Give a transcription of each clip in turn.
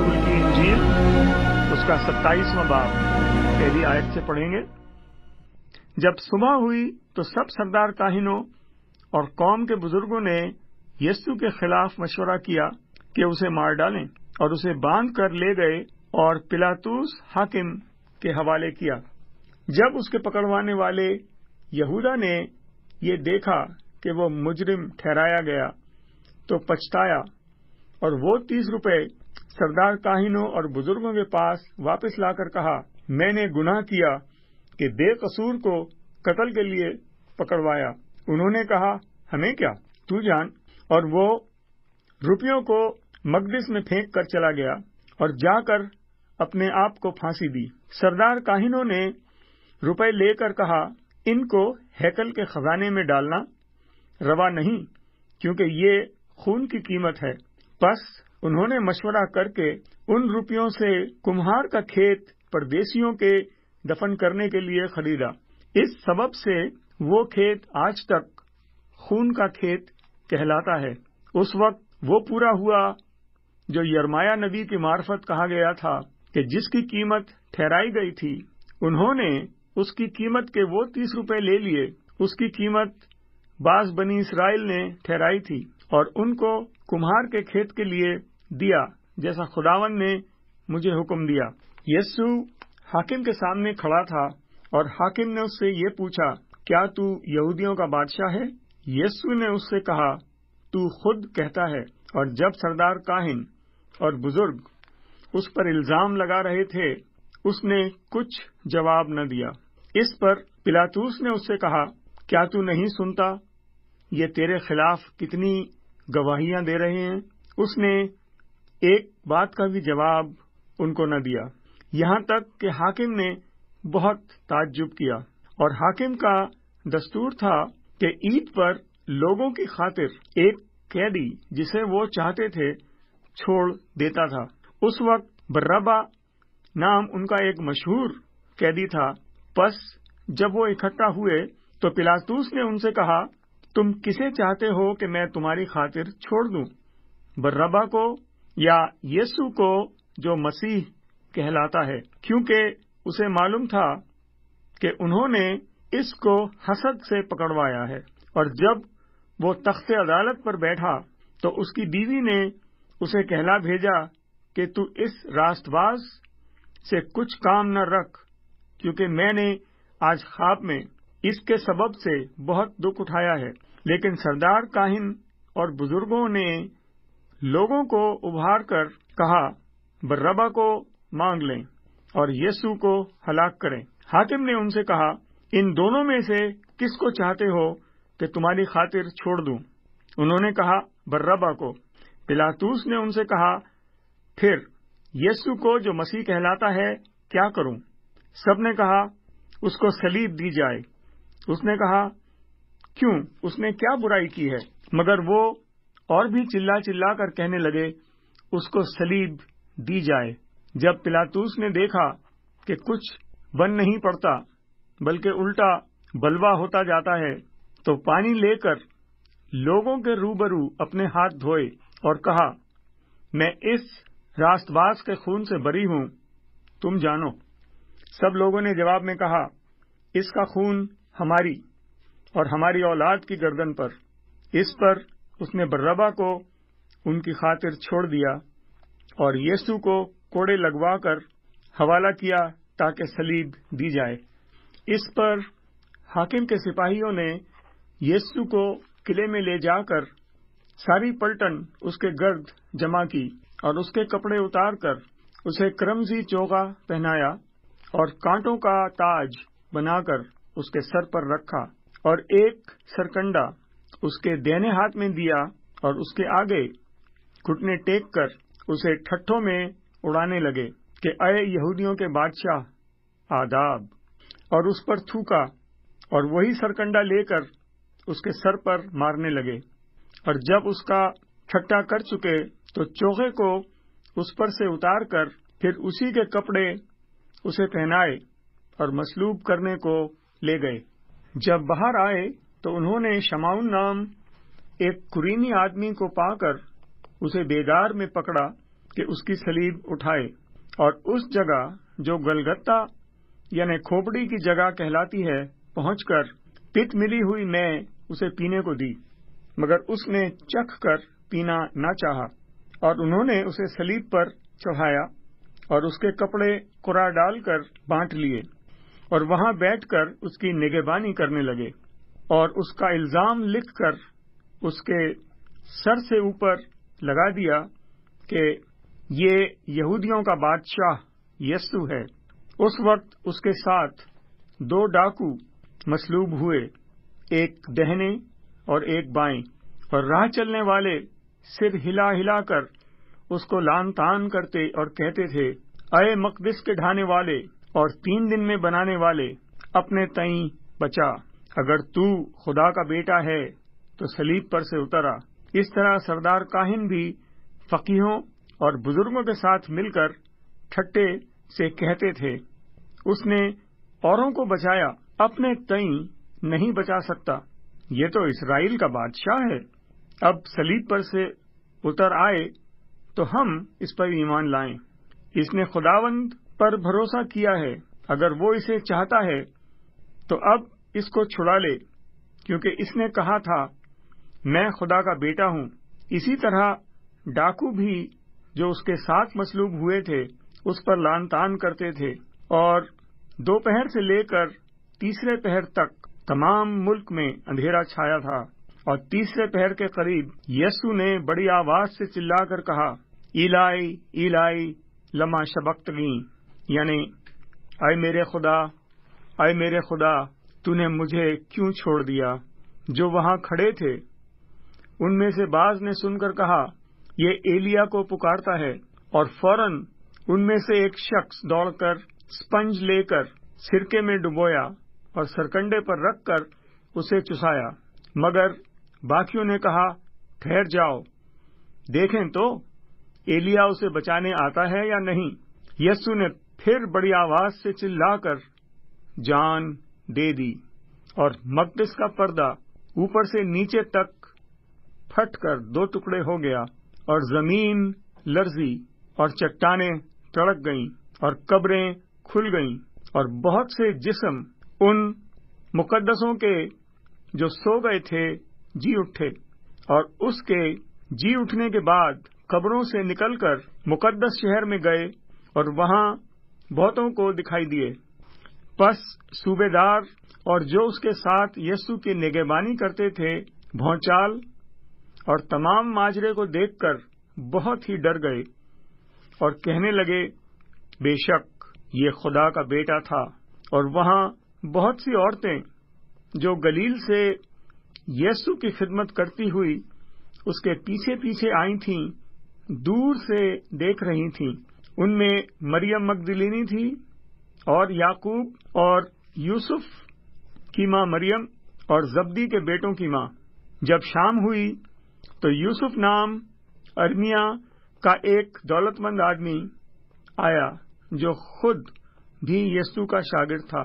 रसूल की इंजील उसका सत्ताईसवां बाप पहली आयत से पढ़ेंगे जब सुबह हुई तो सब सरदार काहिनों और कौम के बुजुर्गों ने यस्ु के खिलाफ मशवरा किया कि उसे मार डालें और उसे बांध कर ले गए और पिलातूस हाकिम के हवाले किया जब उसके पकड़वाने वाले यहूदा ने ये देखा कि वो मुजरिम ठहराया गया तो पछताया और वो तीस रुपए सरदार काहिनों और बुजुर्गों के पास वापस लाकर कहा मैंने गुनाह किया कि बेकसूर को कत्ल के लिए पकड़वाया उन्होंने कहा हमें क्या तू जान और वो रुपयों को मकदिस में फेंक कर चला गया और जाकर अपने आप को फांसी दी सरदार काहिनों ने रुपए लेकर कहा इनको हैकल के खजाने में डालना रवा नहीं क्योंकि ये खून की कीमत है बस उन्होंने मशवरा करके उन रुपयों से कुम्हार का खेत परदेशियों के दफन करने के लिए खरीदा इस सबब से वो खेत आज तक खून का खेत कहलाता है उस वक्त वो पूरा हुआ जो यरमाया नबी की मार्फत कहा गया था कि जिसकी कीमत ठहराई गई थी उन्होंने उसकी कीमत के वो तीस रुपए ले लिए उसकी कीमत बास बनी इसराइल ने ठहराई थी और उनको कुम्हार के खेत के लिए दिया जैसा खुदावन ने मुझे हुक्म दिया यस्सु हाकिम के सामने खड़ा था और हाकिम ने उससे ये पूछा क्या तू यहूदियों का बादशाह है यस्सु ने उससे कहा तू खुद कहता है और जब सरदार काहिन और बुजुर्ग उस पर इल्जाम लगा रहे थे उसने कुछ जवाब न दिया इस पर पिलातूस ने उससे कहा क्या तू नहीं सुनता ये तेरे खिलाफ कितनी गवाहियां दे रहे हैं उसने एक बात का भी जवाब उनको न दिया यहाँ तक कि हाकिम ने बहुत ताज्जुब किया और हाकिम का दस्तूर था कि ईद पर लोगों की खातिर एक कैदी जिसे वो चाहते थे छोड़ देता था उस वक्त बर्रबा नाम उनका एक मशहूर कैदी था बस जब वो इकट्ठा हुए तो पिलातूस ने उनसे कहा तुम किसे चाहते हो कि मैं तुम्हारी खातिर छोड़ दूं? बर्रबा को या यीशु को जो मसीह कहलाता है क्योंकि उसे मालूम था कि उन्होंने इसको हसद से पकड़वाया है और जब वो तख्त अदालत पर बैठा तो उसकी बीवी ने उसे कहला भेजा कि तू इस राष्ट्रवास से कुछ काम न रख क्योंकि मैंने आज ख्वाब में इसके सबब से बहुत दुख उठाया है लेकिन सरदार काहिन और बुजुर्गों ने लोगों को उभार कर कहा बर्रबा को मांग लें और यीशु को हलाक करें हाकिम ने उनसे कहा इन दोनों में से किसको चाहते हो कि तुम्हारी खातिर छोड़ दूं? उन्होंने कहा बर्रबा को पिलातूस ने उनसे कहा फिर यीशु को जो मसीह कहलाता है क्या करूं? सबने कहा उसको सलीब दी जाए उसने कहा क्यों उसने क्या बुराई की है मगर वो और भी चिल्ला चिल्ला कर कहने लगे उसको सलीब दी जाए जब पिलातूस ने देखा कि कुछ बन नहीं पड़ता बल्कि उल्टा बलवा होता जाता है तो पानी लेकर लोगों के रूबरू अपने हाथ धोए और कहा मैं इस रास्तवास के खून से बरी हूं तुम जानो सब लोगों ने जवाब में कहा इसका खून हमारी और हमारी औलाद की गर्दन पर इस पर उसने बर्रबा को उनकी खातिर छोड़ दिया और यीशु को कोड़े लगवाकर हवाला किया ताकि सलीब दी जाए इस पर हाकिम के सिपाहियों ने यीशु को किले में ले जाकर सारी पलटन उसके गर्द जमा की और उसके कपड़े उतारकर उसे क्रमजी चोगा पहनाया और कांटों का ताज बनाकर उसके सर पर रखा और एक सरकंडा उसके देने हाथ में दिया और उसके आगे घुटने टेक कर उसे ठट्ठों में उड़ाने लगे कि अय यहूदियों के बादशाह आदाब और उस पर थूका और वही सरकंडा लेकर उसके सर पर मारने लगे और जब उसका ठट्टा कर चुके तो चोहे को उस पर से उतार कर फिर उसी के कपड़े उसे पहनाए और मसलूब करने को ले गए जब बाहर आए तो उन्होंने शमाउन नाम एक कुरीनी आदमी को पाकर उसे बेदार में पकड़ा कि उसकी सलीब उठाए और उस जगह जो गलगत्ता यानी खोपड़ी की जगह कहलाती है पहुंचकर पित मिली हुई मैं उसे पीने को दी मगर उसने चख कर पीना न चाहा और उन्होंने उसे सलीब पर चढ़ाया और उसके कपड़े कुरा डालकर बांट लिए और वहां बैठकर उसकी निगेबानी करने लगे और उसका इल्ज़ाम लिखकर उसके सर से ऊपर लगा दिया कि ये यहूदियों का बादशाह यस्सु है उस वक्त उसके साथ दो डाकू मसलूब हुए एक दहने और एक बाएं और राह चलने वाले सिर हिला हिला कर उसको लान तान करते और कहते थे अय मकदिस के ढाने वाले और तीन दिन में बनाने वाले अपने तई बचा अगर तू खुदा का बेटा है तो सलीब पर से उतरा इस तरह सरदार काहिन भी फकीहों और बुजुर्गों के साथ मिलकर ठट्टे से कहते थे उसने औरों को बचाया अपने कई नहीं बचा सकता ये तो इसराइल का बादशाह है अब सलीब पर से उतर आए तो हम इस पर ईमान लाएं। इसने खुदावंद पर भरोसा किया है अगर वो इसे चाहता है तो अब इसको छुड़ा ले क्योंकि इसने कहा था मैं खुदा का बेटा हूं इसी तरह डाकू भी जो उसके साथ मसलूब हुए थे उस पर लानतान करते थे और दोपहर से लेकर तीसरे पहर तक तमाम मुल्क में अंधेरा छाया था और तीसरे पहर के करीब यस्सु ने बड़ी आवाज से चिल्लाकर कहा इलाई इलाई लमा शबक्तगी यानी आय मेरे खुदा आय मेरे खुदा तूने मुझे क्यों छोड़ दिया जो वहां खड़े थे उनमें से बाज ने सुनकर कहा ये एलिया को पुकारता है और फौरन उनमें से एक शख्स दौड़कर स्पंज लेकर सिरके में डुबोया और सरकंडे पर रखकर उसे चुसाया मगर बाकियों ने कहा ठहर जाओ देखें तो एलिया उसे बचाने आता है या नहीं यस्सु ने फिर बड़ी आवाज से चिल्लाकर जान दे दी और मकदस का पर्दा ऊपर से नीचे तक फट कर दो टुकड़े हो गया और जमीन लर्जी और चट्टाने तड़क गईं और कब्रें खुल गईं और बहुत से जिस्म उन मुकदसों के जो सो गए थे जी उठे और उसके जी उठने के बाद कब्रों से निकलकर मुकद्दस शहर में गए और वहां बहुतों को दिखाई दिए पस सूबेदार और जो उसके साथ यस्ु की निगेबानी करते थे भौचाल और तमाम माजरे को देखकर बहुत ही डर गए और कहने लगे बेशक ये खुदा का बेटा था और वहां बहुत सी औरतें जो गलील से यस्ु की खिदमत करती हुई उसके पीछे पीछे आई थीं दूर से देख रही थीं उनमें मरियम मकदलिनी थी और याकूब और यूसुफ की मां मरियम और जब्दी के बेटों की मां जब शाम हुई तो यूसुफ नाम अर्मिया का एक दौलतमंद आदमी आया जो खुद भी यस्सु का शागिर्द था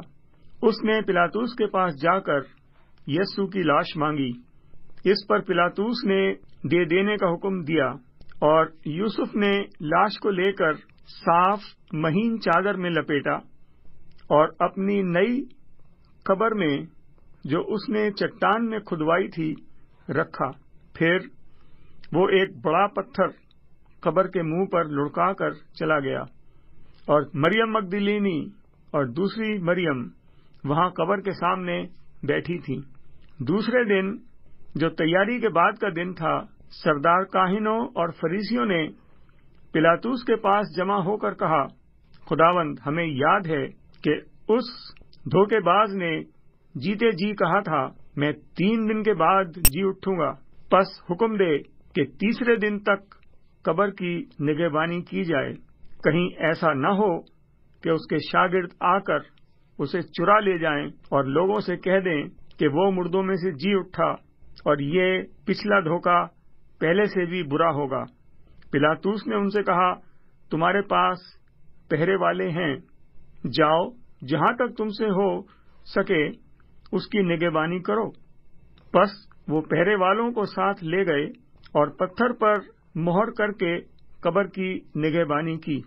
उसने पिलातूस के पास जाकर यस्सु की लाश मांगी इस पर पिलातूस ने दे देने का हुक्म दिया और यूसुफ ने लाश को लेकर साफ महीन चादर में लपेटा और अपनी नई कब्र में जो उसने चट्टान में खुदवाई थी रखा फिर वो एक बड़ा पत्थर कब्र के मुंह पर लुढ़का कर चला गया और मरियम मकदिलीनी और दूसरी मरियम वहां कब्र के सामने बैठी थी दूसरे दिन जो तैयारी के बाद का दिन था सरदार काहिनों और फरीसियों ने पिलातूस के पास जमा होकर कहा खुदावंद हमें याद है कि उस धोखेबाज ने जीते जी कहा था मैं तीन दिन के बाद जी उठूंगा बस हुक्म दे कि तीसरे दिन तक कबर की निगेबानी की जाए कहीं ऐसा न हो कि उसके शागिर्द आकर उसे चुरा ले जाएं और लोगों से कह दें कि वो मुर्दों में से जी उठा और ये पिछला धोखा पहले से भी बुरा होगा पिलातूस ने उनसे कहा तुम्हारे पास पहरे वाले हैं जाओ जहां तक तुमसे हो सके उसकी निगेबानी करो बस वो पहरे वालों को साथ ले गए और पत्थर पर मोहर करके कब्र की निगेबानी की